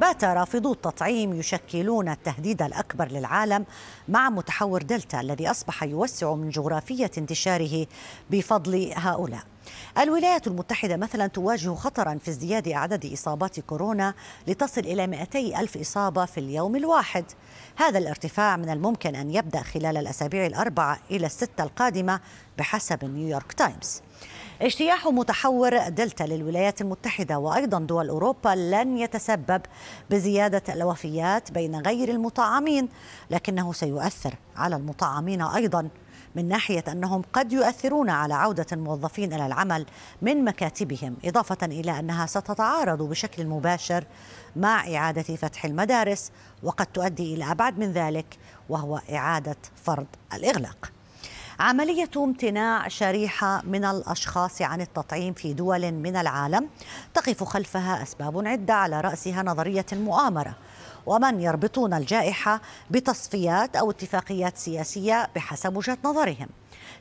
بات رافضو التطعيم يشكلون التهديد الأكبر للعالم مع متحور دلتا الذي أصبح يوسع من جغرافية انتشاره بفضل هؤلاء الولايات المتحدة مثلا تواجه خطرا في ازدياد أعداد إصابات كورونا لتصل إلى 200 ألف إصابة في اليوم الواحد هذا الارتفاع من الممكن أن يبدأ خلال الأسابيع الأربعة إلى الستة القادمة بحسب نيويورك تايمز اجتياح متحور دلتا للولايات المتحدة وأيضا دول أوروبا لن يتسبب بزيادة الوفيات بين غير المطعمين لكنه سيؤثر على المطعمين أيضا من ناحية أنهم قد يؤثرون على عودة الموظفين إلى العمل من مكاتبهم إضافة إلى أنها ستتعارض بشكل مباشر مع إعادة فتح المدارس وقد تؤدي إلى أبعد من ذلك وهو إعادة فرض الإغلاق عملية امتناع شريحة من الأشخاص عن التطعيم في دول من العالم تقف خلفها أسباب عدة على رأسها نظرية المؤامرة ومن يربطون الجائحة بتصفيات أو اتفاقيات سياسية بحسب وجهة نظرهم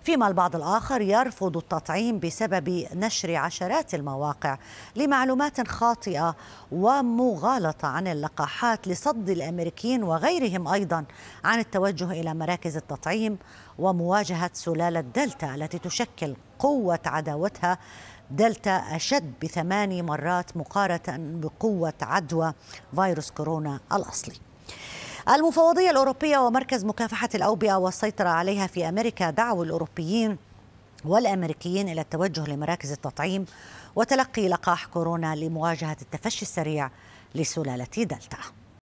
فيما البعض الآخر يرفض التطعيم بسبب نشر عشرات المواقع لمعلومات خاطئة ومغالطة عن اللقاحات لصد الأمريكيين وغيرهم أيضا عن التوجه إلى مراكز التطعيم ومواجهة سلالة دلتا التي تشكل قوة عداوتها دلتا أشد بثماني مرات مقارنة بقوة عدوى فيروس كورونا الأصلي المفوضية الأوروبية ومركز مكافحة الأوبئة والسيطرة عليها في أمريكا دعوا الأوروبيين والأمريكيين إلى التوجه لمراكز التطعيم وتلقي لقاح كورونا لمواجهة التفشي السريع لسلالة دلتا